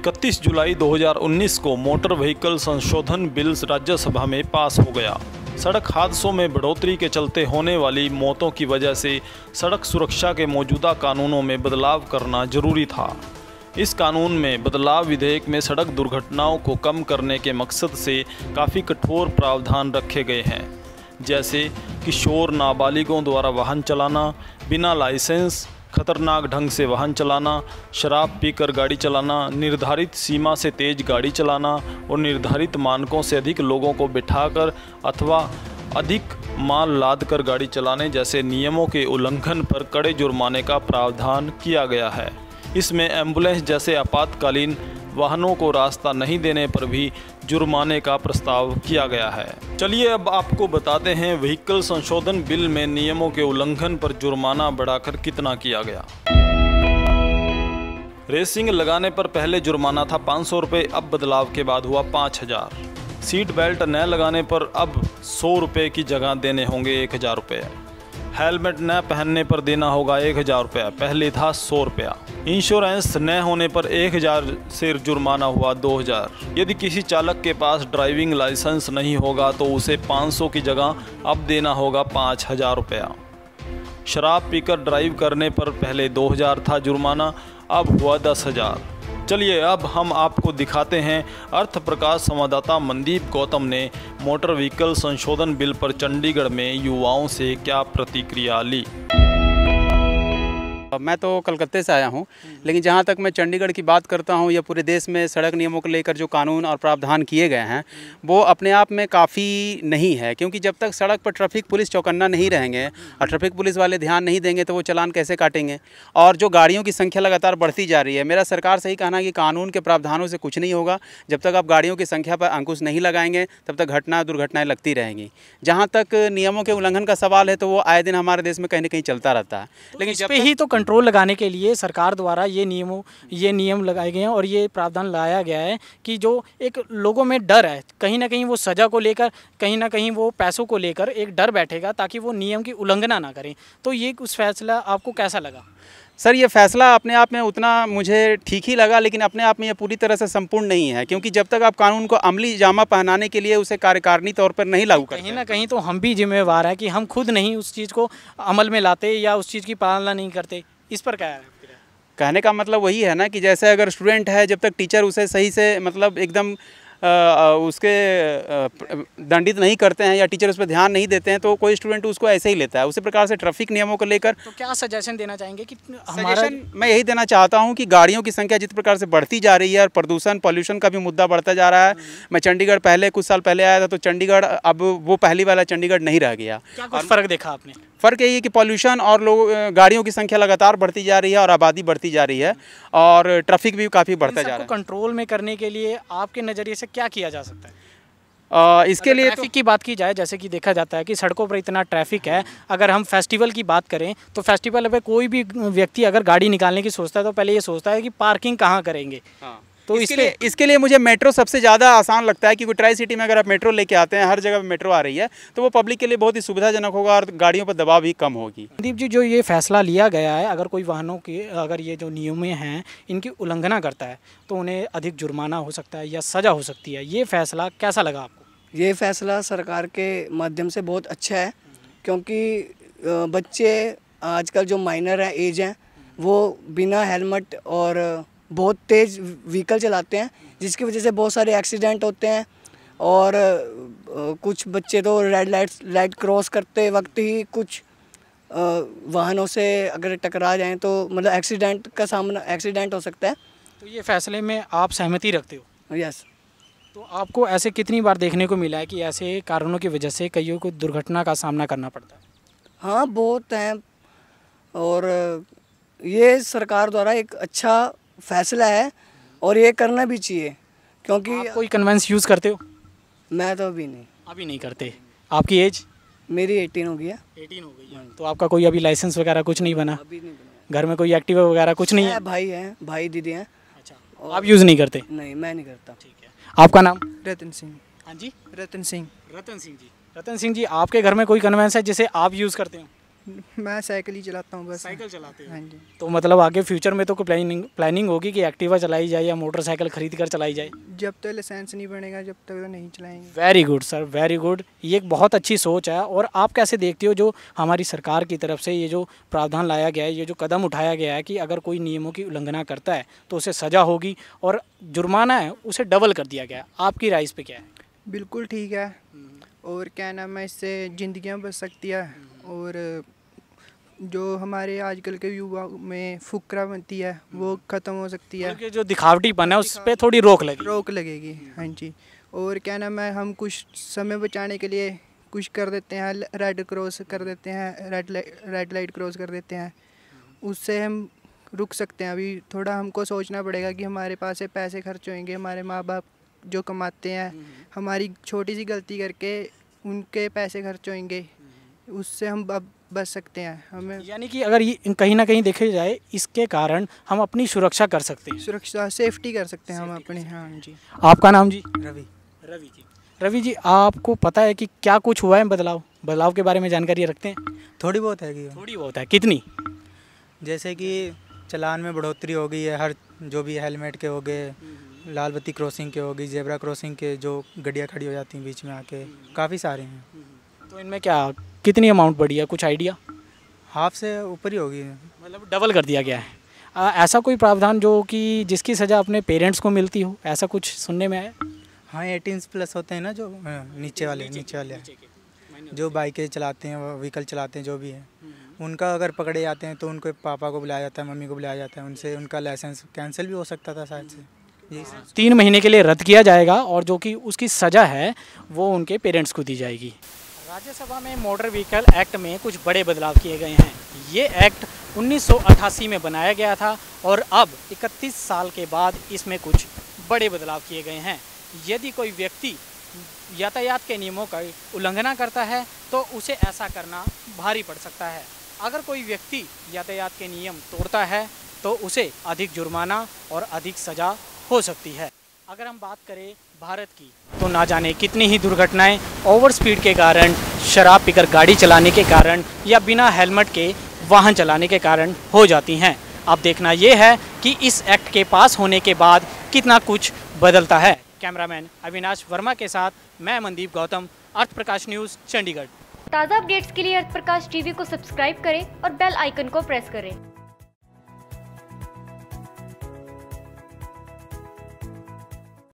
इकतीस जुलाई 2019 को मोटर व्हीकल संशोधन बिल राज्यसभा में पास हो गया सड़क हादसों में बढ़ोतरी के चलते होने वाली मौतों की वजह से सड़क सुरक्षा के मौजूदा कानूनों में बदलाव करना जरूरी था इस कानून में बदलाव विधेयक में सड़क दुर्घटनाओं को कम करने के मकसद से काफ़ी कठोर प्रावधान रखे गए हैं जैसे किशोर नाबालिगों द्वारा वाहन चलाना बिना लाइसेंस खतरनाक ढंग से वाहन चलाना शराब पीकर गाड़ी चलाना निर्धारित सीमा से तेज गाड़ी चलाना और निर्धारित मानकों से अधिक लोगों को बिठाकर अथवा अधिक माल लाद कर गाड़ी चलाने जैसे नियमों के उल्लंघन पर कड़े जुर्माने का प्रावधान किया गया है इसमें एम्बुलेंस जैसे आपातकालीन वाहनों को रास्ता नहीं देने पर भी जुर्माने का प्रस्ताव किया गया है चलिए अब आपको बताते हैं व्हीकल संशोधन बिल में नियमों के उल्लंघन पर जुर्माना बढ़ाकर कितना किया गया रेसिंग लगाने पर पहले जुर्माना था पाँच सौ अब बदलाव के बाद हुआ पाँच हज़ार सीट बेल्ट न लगाने पर अब सौ रुपये की जगह देने होंगे एक हज़ार रुपये हेलमेट न पहनने पर देना होगा एक हज़ार रुपया पहले था सौ रुपया इंश्योरेंस न होने पर एक हज़ार से जुर्माना हुआ दो हज़ार यदि किसी चालक के पास ड्राइविंग लाइसेंस नहीं होगा तो उसे पाँच सौ की जगह अब देना होगा पाँच हज़ार रुपया शराब पीकर ड्राइव करने पर पहले दो हज़ार था जुर्माना अब हुआ दस हज़ार चलिए अब हम आपको दिखाते हैं अर्थ प्रकाश संवाददाता मनदीप गौतम ने मोटर व्हीकल संशोधन बिल पर चंडीगढ़ में युवाओं से क्या प्रतिक्रिया ली मैं तो कलकत्ते से आया हूँ लेकिन जहाँ तक मैं चंडीगढ़ की बात करता हूँ या पूरे देश में सड़क नियमों को लेकर जो कानून और प्रावधान किए गए हैं वो अपने आप में काफ़ी नहीं है क्योंकि जब तक सड़क पर ट्रैफिक पुलिस चौकन्ना नहीं रहेंगे और ट्रैफिक पुलिस वाले ध्यान नहीं देंगे तो वो चलान कैसे काटेंगे और जो गाड़ियों की संख्या लगातार बढ़ती जा रही है मेरा सरकार से ही कहना है कि कानून के प्रावधानों से कुछ नहीं होगा जब तक आप गाड़ियों की संख्या पर अंकुश नहीं लगाएंगे तब तक घटना दुर्घटनाएँ लगती रहेंगी जहाँ तक नियमों के उल्लंघन का सवाल है तो वो आए दिन हमारे देश में कहीं ना कहीं चलता रहता है लेकिन जब ही तो कंट्रोल लगाने के लिए सरकार द्वारा ये नियमों ये नियम लगाए गए हैं और ये प्रावधान लाया गया है कि जो एक लोगों में डर है कहीं ना कहीं वो सज़ा को लेकर कहीं ना कहीं वो पैसों को लेकर एक डर बैठेगा ताकि वो नियम की उल्लंघना ना करें तो ये उस फैसला आपको कैसा लगा सर ये फैसला अपने आप में उतना मुझे ठीक ही लगा लेकिन अपने आप में ये पूरी तरह से संपूर्ण नहीं है क्योंकि जब तक आप कानून को अमली जामा पहनाने के लिए उसे कार्यकारिणी तौर पर नहीं लागू करते कहीं ना कहीं तो हम भी जिम्मेवार हैं कि हम खुद नहीं उस चीज़ को अमल में लाते या उस चीज़ की पालना नहीं करते इस पर क्या है कहने का मतलब वही है ना कि जैसे अगर स्टूडेंट है जब तक टीचर उसे सही से मतलब एकदम उसके दंडित नहीं करते हैं या टीचर उस पर ध्यान नहीं देते हैं तो कोई स्टूडेंट उसको ऐसे ही लेता है उसी प्रकार से ट्रैफिक नियमों को लेकर तो क्या सजेशन देना चाहेंगे कि हमारा मैं यही देना चाहता हूँ कि गाड़ियों की संख्या जिस प्रकार से बढ़ती जा रही है और प्रदूषण पॉल्यूशन का भी मुद्दा बढ़ता जा रहा है हम्म। मैं चंडीगढ़ पहले कुछ साल पहले आया था तो चंडीगढ़ अब वो पहली वाला चंडीगढ़ नहीं रह गया क्या फ़र्क देखा आपने फ़र्क यही है कि पॉल्यूशन और लोग गाड़ियों की संख्या लगातार बढ़ती जा रही है और आबादी बढ़ती जा रही है हम्म। और ट्रैफिक भी काफ़ी बढ़ता जा रहा है कंट्रोल में करने के लिए आपके नज़रिए से क्या किया जा सकता है आ, इसके लिए ट्रैफिक तो... की बात की जाए जैसे कि देखा जाता है कि सड़कों पर इतना ट्रैफिक है अगर हम फेस्टिवल की बात करें तो फेस्टिवल पर कोई भी व्यक्ति अगर गाड़ी निकालने की सोचता है तो पहले ये सोचता है कि पार्किंग कहाँ करेंगे हाँ। तो इसके, इसके लिए इसके लिए मुझे मेट्रो सबसे ज़्यादा आसान लगता है क्योंकि ट्राई सिटी में अगर आप मेट्रो लेके आते हैं हर जगह मेट्रो आ रही है तो वो पब्लिक के लिए बहुत ही सुविधाजनक होगा और गाड़ियों पर दबाव भी कम होगी संदीप जी जो ये फैसला लिया गया है अगर कोई वाहनों के अगर ये जो नियमें हैं इनकी उल्लंघना करता है तो उन्हें अधिक जुर्माना हो सकता है या सज़ा हो सकती है ये फैसला कैसा लगा आपको ये फैसला सरकार के माध्यम से बहुत अच्छा है क्योंकि बच्चे आजकल जो माइनर हैं एज हैं वो बिना हेलमेट और बहुत तेज़ व्हीकल चलाते हैं जिसकी वजह से बहुत सारे एक्सीडेंट होते हैं और कुछ बच्चे तो रेड लाइट लाइट क्रॉस करते वक्त ही कुछ वाहनों से अगर टकरा जाएं तो मतलब एक्सीडेंट का सामना एक्सीडेंट हो सकता है तो ये फैसले में आप सहमति रखते हो यस तो आपको ऐसे कितनी बार देखने को मिला है कि ऐसे कारणों की वजह से कईयों को दुर्घटना का सामना करना पड़ता है हाँ बहुत हैं और ये सरकार द्वारा एक अच्छा फैसला है और ये करना भी चाहिए क्योंकि कोई कन्वेंस यूज़ करते हो मैं तो अभी नहीं अभी नहीं करते आपकी एज मेरी एटीन हो गई है एटीन हो गई है तो आपका कोई अभी लाइसेंस वगैरह कुछ नहीं बना अभी नहीं बना घर में कोई एक्टिव वगैरह कुछ नहीं है भाई है भाई दीदी हैं अच्छा आप यूज़ नहीं करते नहीं मैं नहीं करता ठीक है आपका नाम रतन सिंह हाँ जी रतन सिंह रतन सिंह जी रतन सिंह जी आपके घर में कोई कन्वेंस है जिसे आप यूज़ करते हो मैं साइकिल ही चलाता हूँ बस साइकिल चलाते हैं हाँ जी तो मतलब आगे फ्यूचर में तो कोई प्लानिंग प्लानिंग होगी कि एक्टिवा चलाई जाए या मोटरसाइकिल खरीद कर चलाई जाए जब तक तो लाइसेंस नहीं बनेगा जब तक तो नहीं चलाएंगे very good sir very good ये एक बहुत अच्छी सोच है और आप कैसे देखते हो जो हमारी सरकार की तरफ से ये जो प्रावधान लाया गया है ये जो कदम उठाया गया है कि अगर कोई नियमों की उल्लंघना करता है तो उसे सज़ा होगी और जुर्माना है उसे डबल कर दिया गया आपकी राय इस पर क्या है बिल्कुल ठीक है हम्म। और क्या नाम है इससे जिंदगी बच सकती है हम्म। और जो हमारे आजकल के युवा में फुकरा बनती है वो हम्म। ख़त्म हो सकती है जो बना है उस पर थोड़ी रोक लगेगी रोक लगेगी हाँ जी और क्या नाम है हम कुछ समय बचाने के लिए कुछ कर देते हैं रेड क्रॉस कर देते हैं red light red light cross कर देते हैं उससे हम रुक सकते हैं अभी थोड़ा हमको सोचना पड़ेगा कि हमारे पास से पैसे खर्च होंगे हमारे माँ बाप जो कमाते हैं हम्म। हमारी छोटी सी गलती करके उनके पैसे खर्च होंगे उससे हम बच सकते हैं हमें यानी कि अगर ये कहीं ना कहीं देखे जाए इसके कारण हम अपनी सुरक्षा कर सकते हैं सुरक्षा सेफ्टी कर सकते हैं हम अपने हाँ जी आपका नाम जी रवि रवि जी रवि जी आपको पता है कि क्या कुछ हुआ है बदलाव बदलाव के बारे में जानकारी रखते हैं थोड़ी बहुत है कि थोड़ी बहुत है कितनी जैसे कि चलान में बढ़ोतरी हो गई है हर जो भी हेलमेट के हो गए लाल बत्ती क्रॉसिंग के हो गई जेबरा क्रॉसिंग के जो गड्डियाँ खड़ी हो जाती हैं बीच में आके काफ़ी सारे हैं तो इनमें क्या कितनी अमाउंट बढ़ी है कुछ आइडिया हाफ से ऊपर ही होगी मतलब डबल कर दिया गया है आ, ऐसा कोई प्रावधान जो कि जिसकी सज़ा अपने पेरेंट्स को मिलती हो ऐसा कुछ सुनने में आया हाँ एटीन प्लस होते हैं ना जो हाँ, नीचे वाले नीचे वाले जो बाइकें चलाते हैं व्हीकल चलाते हैं जो भी है हम्म। उनका अगर पकड़े जाते हैं तो उनको पापा को बुलाया जाता है मम्मी को बुलाया जाता है उनसे उनका लाइसेंस कैंसिल भी हो सकता था शायद से तीन महीने के लिए रद्द किया जाएगा और जो कि उसकी सज़ा है वो उनके पेरेंट्स को दी जाएगी राज्यसभा में मोटर व्हीकल एक्ट में कुछ बड़े बदलाव किए गए हैं ये एक्ट 1988 में बनाया गया था और अब 31 साल के बाद इसमें कुछ बड़े बदलाव किए गए हैं यदि कोई व्यक्ति यातायात के नियमों का उल्लंघना करता है तो उसे ऐसा करना भारी पड़ सकता है अगर कोई व्यक्ति यातायात के नियम तोड़ता है तो उसे अधिक जुर्माना और अधिक सज़ा हो सकती है अगर हम बात करें भारत की तो ना जाने कितनी ही दुर्घटनाएं ओवर स्पीड के कारण शराब पीकर गाड़ी चलाने के कारण या बिना हेलमेट के वाहन चलाने के कारण हो जाती हैं अब देखना ये है कि इस एक्ट के पास होने के बाद कितना कुछ बदलता है कैमरामैन अविनाश वर्मा के साथ मैं मनदीप गौतम अर्थ प्रकाश न्यूज़ चंडीगढ़ ताज़ा अपडेट्स के लिए अर्थ प्रकाश टीवी को सब्सक्राइब करें और बेल आइकन को प्रेस करें